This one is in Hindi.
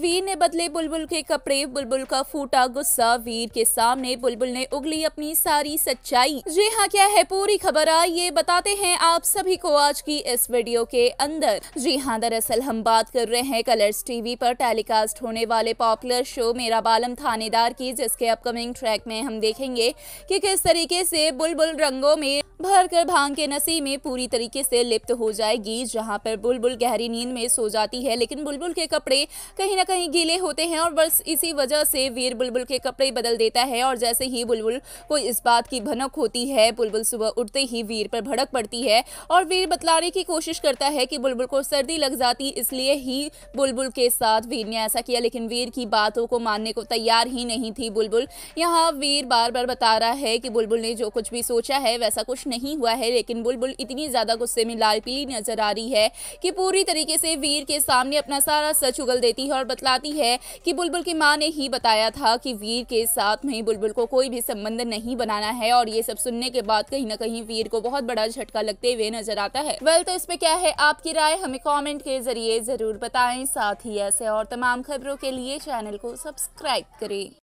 वीर ने बदले बुलबुल के कपड़े बुलबुल का फूटा गुस्सा वीर के सामने बुलबुल ने उगली अपनी सारी सच्चाई जी हाँ क्या है पूरी खबर आई ये बताते हैं आप सभी को आज की इस वीडियो के अंदर जी हाँ दरअसल हम बात कर रहे हैं कलर्स टीवी पर टेलीकास्ट होने वाले पॉपुलर शो मेरा बालम थानेदार की जिसके अपकमिंग ट्रैक में हम देखेंगे कि किस तरीके से बुलबुल रंगों में भर कर भांग के नशे में पूरी तरीके से लिप्त हो जाएगी जहाँ पर बुलबुल गहरी नींद में सो जाती है लेकिन बुलबुल के कपड़े कहीं ना कहीं गीले होते हैं और बस इसी वजह से वीर बुलबुल के कपड़े बदल देता है और जैसे ही बुलबुल को इस बात की भनक होती है बुलबुल सुबह उठते ही वीर पर भड़क पड़ती है और वीर बतलाने की कोशिश करता है कि बुलबुल को सर्दी लग जाती इसलिए ही बुलबुल के साथ वीर ने ऐसा किया लेकिन वीर की बातों को मानने को तैयार ही नहीं थी बुलबुल यहाँ वीर बार बार बता रहा है कि बुलबुल ने जो कुछ भी सोचा है वैसा कुछ नहीं हुआ है लेकिन बुलबुल इतनी ज़्यादा गुस्से में लाल पीली नजर आ रही है कि पूरी तरीके से वीर के सामने अपना सारा सच उगल देती है और बतलाती है कि बुलबुल की मां ने ही बताया था कि वीर के साथ में बुलबुल को कोई भी संबंध नहीं बनाना है और ये सब सुनने के बाद कहीं ना कहीं वीर को बहुत बड़ा झटका लगते हुए नजर आता है वेल तो इसमें क्या है आपकी राय हमें कॉमेंट के जरिए जरूर बताए साथ ही ऐसे और तमाम खबरों के लिए चैनल को सब्सक्राइब करें